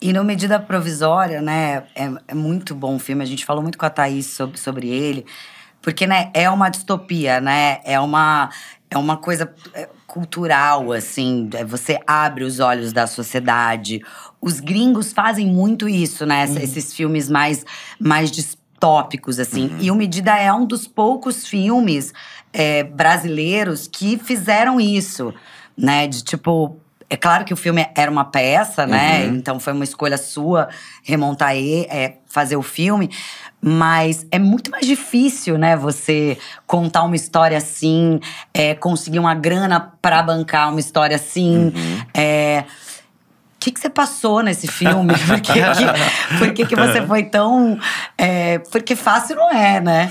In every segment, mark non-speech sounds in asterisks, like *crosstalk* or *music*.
E no Medida Provisória, né, é, é, muito bom o filme. A gente falou muito com a Thaís sobre, sobre ele. Porque, né, é uma distopia, né? É uma, é uma coisa é, cultural, assim. É, você abre os olhos da sociedade. Os gringos fazem muito isso, né? Uhum. Esses filmes mais, mais distópicos, assim. Uhum. E o Medida é um dos poucos filmes é, brasileiros que fizeram isso, né? De, tipo, é claro que o filme era uma peça, né? Uhum. Então foi uma escolha sua remontar e é, fazer o filme. Mas é muito mais difícil, né? Você contar uma história assim, é, conseguir uma grana para bancar uma história assim. Uhum. É, o que, que você passou nesse filme? *laughs* Por que, que, por que, que você foi tão. É, porque fácil não é, né?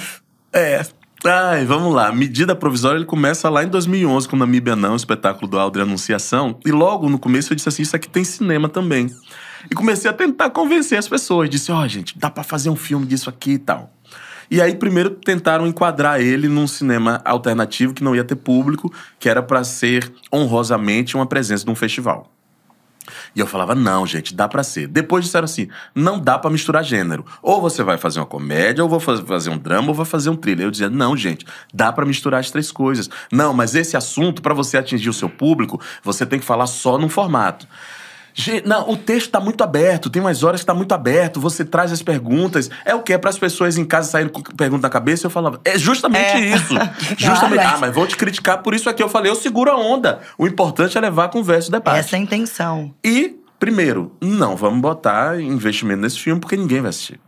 É, Ai, vamos lá. Medida provisória ele começa lá em 2011 com Namíbia Não, o espetáculo do Aldri Anunciação. E logo no começo eu disse assim: isso aqui tem cinema também. E comecei a tentar convencer as pessoas. Disse: ó, oh, gente, dá para fazer um filme disso aqui e tal. E aí, primeiro tentaram enquadrar ele num cinema alternativo que não ia ter público, que era para ser honrosamente uma presença de um festival. E eu falava, não, gente, dá para ser. Depois disseram assim, não dá para misturar gênero. Ou você vai fazer uma comédia, ou vou fazer um drama, ou vou fazer um thriller. Eu dizia, não, gente, dá para misturar as três coisas. Não, mas esse assunto, para você atingir o seu público, você tem que falar só num formato. Não, o texto está muito aberto, tem umas horas que está muito aberto, você traz as perguntas. É o que? É para as pessoas em casa saírem com pergunta na cabeça, eu falava, é justamente é. isso. *laughs* justamente. ah, mas vou te criticar por isso aqui. Eu falei, eu seguro a onda. O importante é levar a conversa e debate. Essa é a intenção. E, primeiro, não vamos botar investimento nesse filme porque ninguém vai assistir.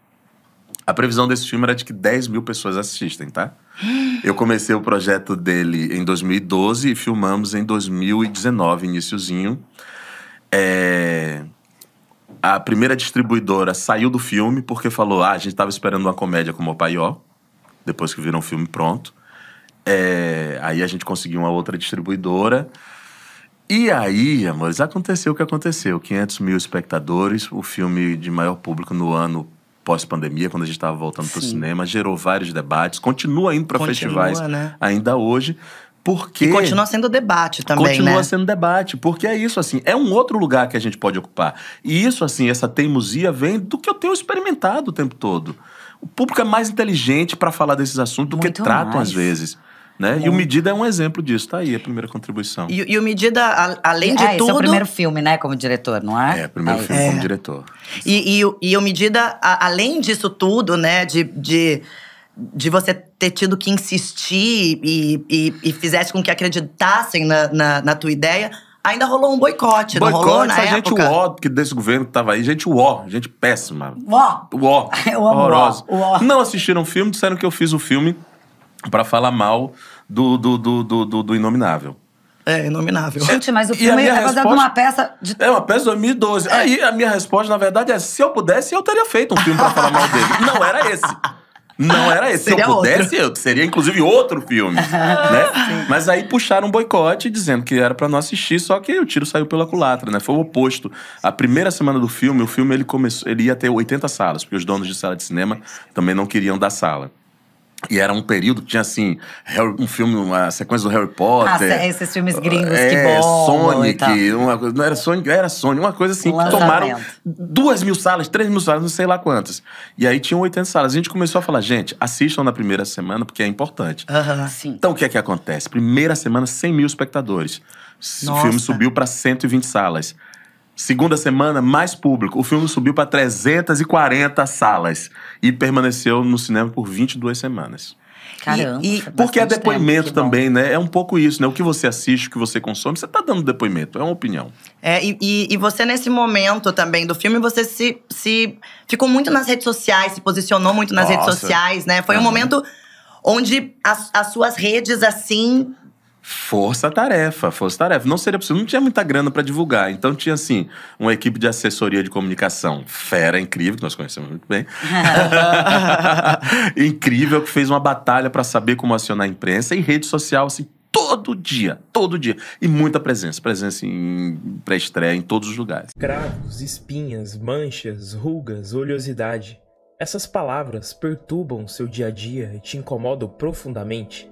A previsão desse filme era de que 10 mil pessoas assistem, tá? *gasps* Eu comecei o projeto dele em 2012 e filmamos em 2019, iníciozinho. É, a primeira distribuidora saiu do filme porque falou: ah, a gente estava esperando uma comédia como o Paió, depois que viram um o filme pronto. É, aí a gente conseguiu uma outra distribuidora. E aí, amores, aconteceu o que aconteceu. 500 mil espectadores, o filme de maior público no ano pós-pandemia, quando a gente estava voltando para o cinema, gerou vários debates, continua indo para festivais né? ainda hoje, porque... E continua sendo debate também, Continua né? sendo debate, porque é isso, assim, é um outro lugar que a gente pode ocupar. E isso, assim, essa teimosia vem do que eu tenho experimentado o tempo todo. O público é mais inteligente para falar desses assuntos do Muito que tratam mais. às vezes. Né? E o Medida é um exemplo disso, tá aí a primeira contribuição. E, e o Medida, a, além de é, tudo. É o primeiro filme, né, como diretor, não é? É, primeiro é. filme como diretor. E, e, e o Medida, a, além disso tudo, né, de, de de você ter tido que insistir e, e, e fizesse com que acreditassem na, na, na, tua ideia, ainda rolou um boicote, boicote não rolou na época? gente uó, que desse governo que tava aí, gente uó, gente péssima. Uó? Uó. *laughs* Eu amo horrorosa. Não assistiram o filme, disseram que eu fiz o filme para falar mal do, do, do, do, do, do Inominável. É, inominável. Gente, mas o filme é resposta... baseado numa peça de. É uma peça de 2012. É. Aí a minha resposta, na verdade, é: se eu pudesse, eu teria feito um filme pra falar mal dele. Não era esse. Não era esse. Seria Se eu pudesse, outro. eu seria inclusive outro filme. *laughs* né? Ah, Mas aí puxaram um boicote dizendo que era para não assistir, só que o tiro saiu pela culatra, né? Foi o oposto. A primeira semana do filme, o filme ele começou, ele ia ter 80 salas, porque os donos de sala de cinema também não queriam dar sala. E era um período que tinha, assim, um filme, uma sequência do Harry Potter. Ah, esses filmes gringos é, que bom. Sonic, uma, não era Sonic, era Sonic, uma coisa assim, um que tomaram duas mil salas, três mil salas, não sei lá quantas. E aí tinham 80 salas. A gente começou a falar, gente, assistam na primeira semana, porque é importante. Uh Sim. Então, o que é que acontece? Primeira semana, 100 mil espectadores. Nossa. O filme subiu para 120 salas. Segunda semana, mais público. O filme subiu para 340 salas e permaneceu no cinema por 22 semanas. Caramba. E, e porque é depoimento tempo, também, né? É um pouco isso, né? O que você assiste, o que você consome, você tá dando depoimento, é uma opinião. É, e, e, e você, nesse momento também do filme, você se, se ficou muito nas redes sociais, se posicionou muito nas Nossa. redes sociais, né? Foi uhum. um momento onde as, as suas redes, assim, Força tarefa, força tarefa. Não seria possível, não tinha muita grana para divulgar. Então tinha assim, uma equipe de assessoria de comunicação fera, incrível, que nós conhecemos muito bem. *laughs* incrível que fez uma batalha para saber como acionar a imprensa e rede social assim todo dia, todo dia. E muita presença, presença em pré-estreia em todos os lugares. Cravos, espinhas, manchas, rugas, oleosidade. Essas palavras perturbam seu dia a dia e te incomodam profundamente.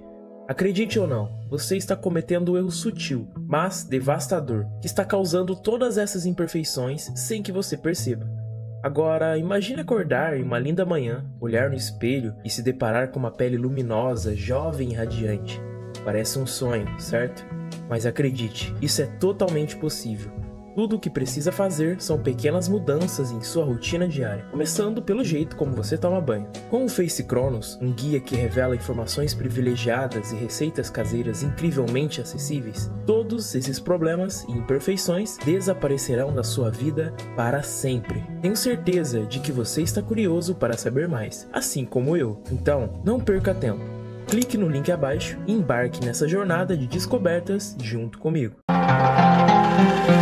Acredite ou não, você está cometendo um erro sutil, mas devastador, que está causando todas essas imperfeições sem que você perceba. Agora, imagine acordar em uma linda manhã, olhar no espelho e se deparar com uma pele luminosa, jovem e radiante. Parece um sonho, certo? Mas acredite, isso é totalmente possível. Tudo o que precisa fazer são pequenas mudanças em sua rotina diária, começando pelo jeito como você toma banho. Com o Face Cronos, um guia que revela informações privilegiadas e receitas caseiras incrivelmente acessíveis, todos esses problemas e imperfeições desaparecerão da sua vida para sempre. Tenho certeza de que você está curioso para saber mais, assim como eu. Então, não perca tempo. Clique no link abaixo e embarque nessa jornada de descobertas junto comigo. Música